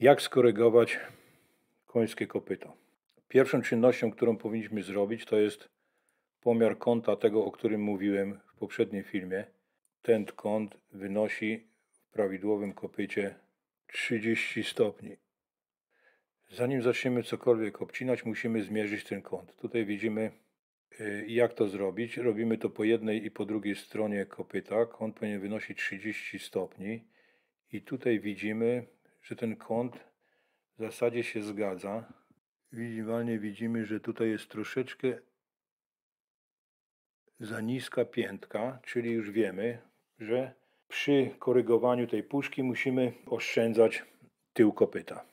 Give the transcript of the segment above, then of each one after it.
Jak skorygować końskie kopyto? Pierwszą czynnością, którą powinniśmy zrobić, to jest pomiar kąta tego, o którym mówiłem w poprzednim filmie. Ten kąt wynosi w prawidłowym kopycie 30 stopni. Zanim zaczniemy cokolwiek obcinać, musimy zmierzyć ten kąt. Tutaj widzimy, y, jak to zrobić. Robimy to po jednej i po drugiej stronie kopyta. Kąt powinien wynosić 30 stopni. I tutaj widzimy, że ten kąt w zasadzie się zgadza. Widzialnie widzimy, że tutaj jest troszeczkę za niska piętka, czyli już wiemy, że przy korygowaniu tej puszki musimy oszczędzać tył kopyta.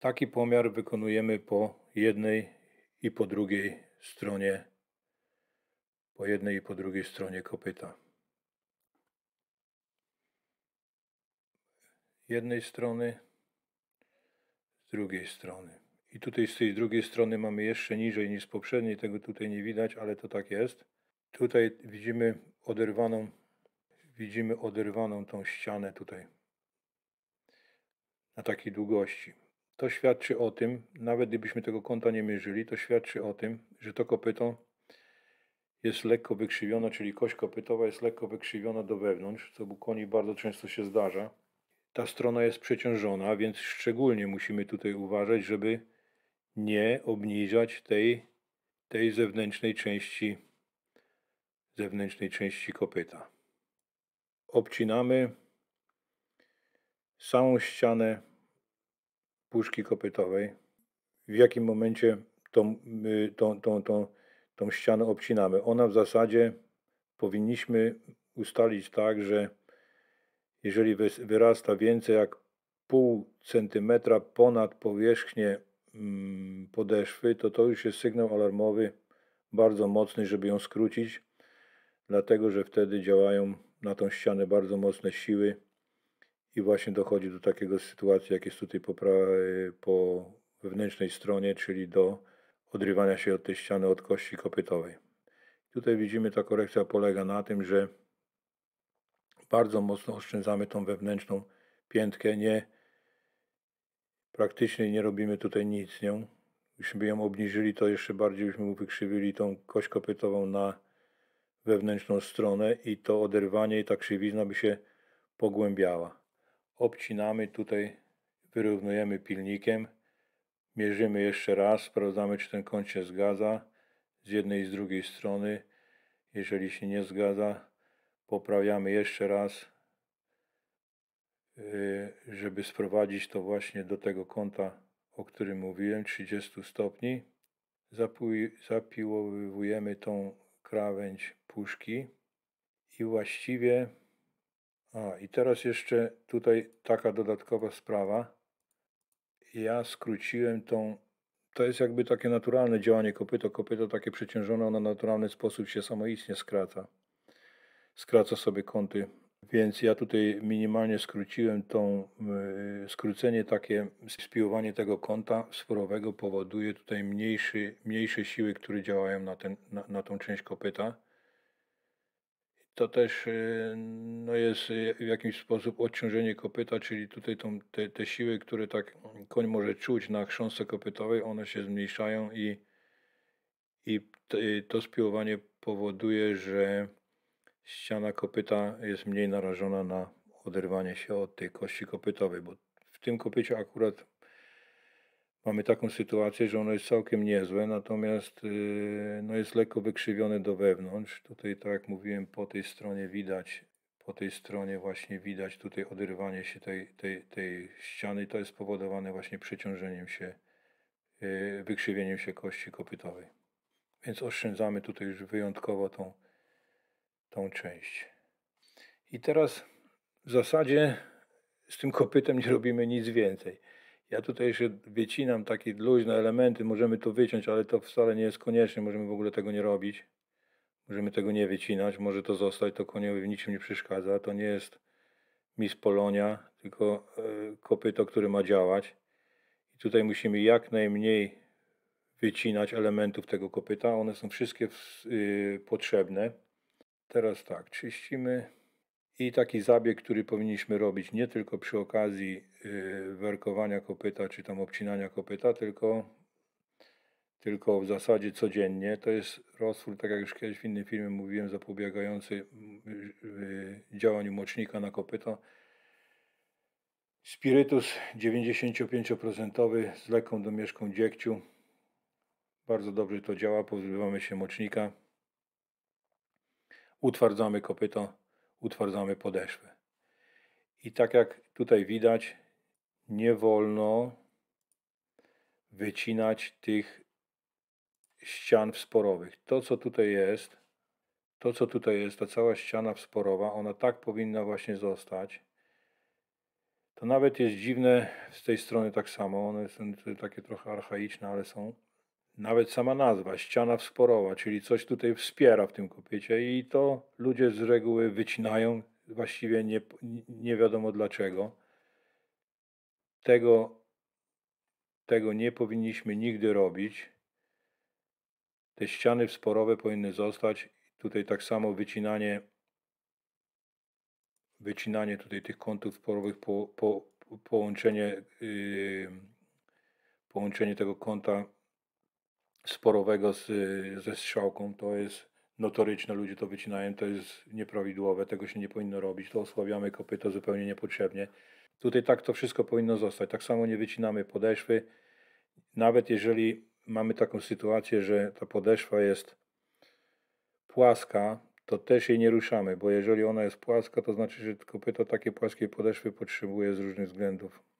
Taki pomiar wykonujemy po jednej i po drugiej stronie po jednej i po drugiej stronie kopyta. Jednej strony drugiej strony. I tutaj z tej drugiej strony mamy jeszcze niżej niż z poprzedniej, tego tutaj nie widać, ale to tak jest. Tutaj widzimy oderwaną, widzimy oderwaną tą ścianę tutaj na takiej długości. To świadczy o tym, nawet gdybyśmy tego kąta nie mierzyli, to świadczy o tym, że to kopyto jest lekko wykrzywione, czyli kość kopytowa jest lekko wykrzywiona do wewnątrz, co u koni bardzo często się zdarza ta strona jest przeciążona, więc szczególnie musimy tutaj uważać, żeby nie obniżać tej, tej zewnętrznej części zewnętrznej części kopyta. Obcinamy samą ścianę puszki kopytowej. W jakim momencie tą, tą, tą, tą, tą ścianę obcinamy? Ona w zasadzie powinniśmy ustalić tak, że jeżeli wyrasta więcej jak pół centymetra ponad powierzchnię mm, podeszwy, to to już jest sygnał alarmowy bardzo mocny, żeby ją skrócić, dlatego że wtedy działają na tą ścianę bardzo mocne siły i właśnie dochodzi do takiego sytuacji, jak jest tutaj po, po wewnętrznej stronie, czyli do odrywania się od tej ściany, od kości kopytowej. Tutaj widzimy, ta korekcja polega na tym, że bardzo mocno oszczędzamy tą wewnętrzną piętkę, nie praktycznie nie robimy tutaj nic nią. Gdybyśmy ją obniżyli, to jeszcze bardziej byśmy wykrzywili tą kość kopytową na wewnętrzną stronę i to oderwanie i ta krzywizna by się pogłębiała. Obcinamy tutaj, wyrównujemy pilnikiem, mierzymy jeszcze raz, sprawdzamy czy ten kąt się zgadza z jednej i z drugiej strony. Jeżeli się nie zgadza, poprawiamy jeszcze raz, y, żeby sprowadzić to właśnie do tego kąta, o którym mówiłem, 30 stopni. Zapiłowujemy tą krawędź puszki i właściwie... A, i teraz jeszcze tutaj taka dodatkowa sprawa. Ja skróciłem tą to jest jakby takie naturalne działanie kopyto. Kopyto takie przeciążone, ono w naturalny sposób się samoistnie skraca skraca sobie kąty. Więc ja tutaj minimalnie skróciłem tą, e, skrócenie takie, spiłowanie tego kąta sporowego powoduje tutaj mniejszy, mniejsze siły, które działają na, ten, na, na tą część kopyta. To też e, no jest e, w jakiś sposób odciążenie kopyta, czyli tutaj tą, te, te siły, które tak koń może czuć na chrząstce kopytowej, one się zmniejszają i, i to spiłowanie powoduje, że ściana kopyta jest mniej narażona na oderwanie się od tej kości kopytowej, bo w tym kopycie akurat mamy taką sytuację, że ono jest całkiem niezłe, natomiast y, no, jest lekko wykrzywione do wewnątrz. Tutaj, tak jak mówiłem, po tej stronie widać, po tej stronie właśnie widać tutaj oderwanie się tej, tej, tej ściany. To jest spowodowane właśnie przeciążeniem się, y, wykrzywieniem się kości kopytowej. Więc oszczędzamy tutaj już wyjątkowo tą tą część. I teraz w zasadzie z tym kopytem nie robimy nic więcej. Ja tutaj jeszcze wycinam takie luźne elementy, możemy to wyciąć, ale to wcale nie jest konieczne, możemy w ogóle tego nie robić. Możemy tego nie wycinać, może to zostać, to koniowi w niczym nie przeszkadza. To nie jest mis polonia, tylko e, kopyto, które ma działać. I tutaj musimy jak najmniej wycinać elementów tego kopyta. One są wszystkie y, potrzebne. Teraz tak, czyścimy i taki zabieg, który powinniśmy robić nie tylko przy okazji y, werkowania kopyta czy tam obcinania kopyta, tylko, tylko w zasadzie codziennie. To jest roztwór, tak jak już kiedyś w innym filmie mówiłem, zapobiegający y, y, działaniu mocznika na kopyta. Spirytus 95% z lekką domieszką dziegciu. Bardzo dobrze to działa, pozbywamy się mocznika utwardzamy kopyto, utwardzamy podeszwę. I tak jak tutaj widać, nie wolno wycinać tych ścian wsporowych. To, co tutaj jest, to, co tutaj jest, ta cała ściana wsporowa, ona tak powinna właśnie zostać. To nawet jest dziwne z tej strony tak samo. One są takie trochę archaiczne, ale są nawet sama nazwa, ściana wsporowa, czyli coś tutaj wspiera w tym kopiecie i to ludzie z reguły wycinają, właściwie nie, nie wiadomo dlaczego. Tego, tego nie powinniśmy nigdy robić. Te ściany wsporowe powinny zostać. Tutaj tak samo wycinanie wycinanie tutaj tych kątów sporowych, po, po, połączenie, yy, połączenie tego kąta sporowego z, ze strzałką, to jest notoryczne, ludzie to wycinają, to jest nieprawidłowe, tego się nie powinno robić, to osłabiamy kopyto zupełnie niepotrzebnie. Tutaj tak to wszystko powinno zostać, tak samo nie wycinamy podeszwy, nawet jeżeli mamy taką sytuację, że ta podeszwa jest płaska, to też jej nie ruszamy, bo jeżeli ona jest płaska, to znaczy, że kopyto takie płaskiej podeszwy potrzebuje z różnych względów.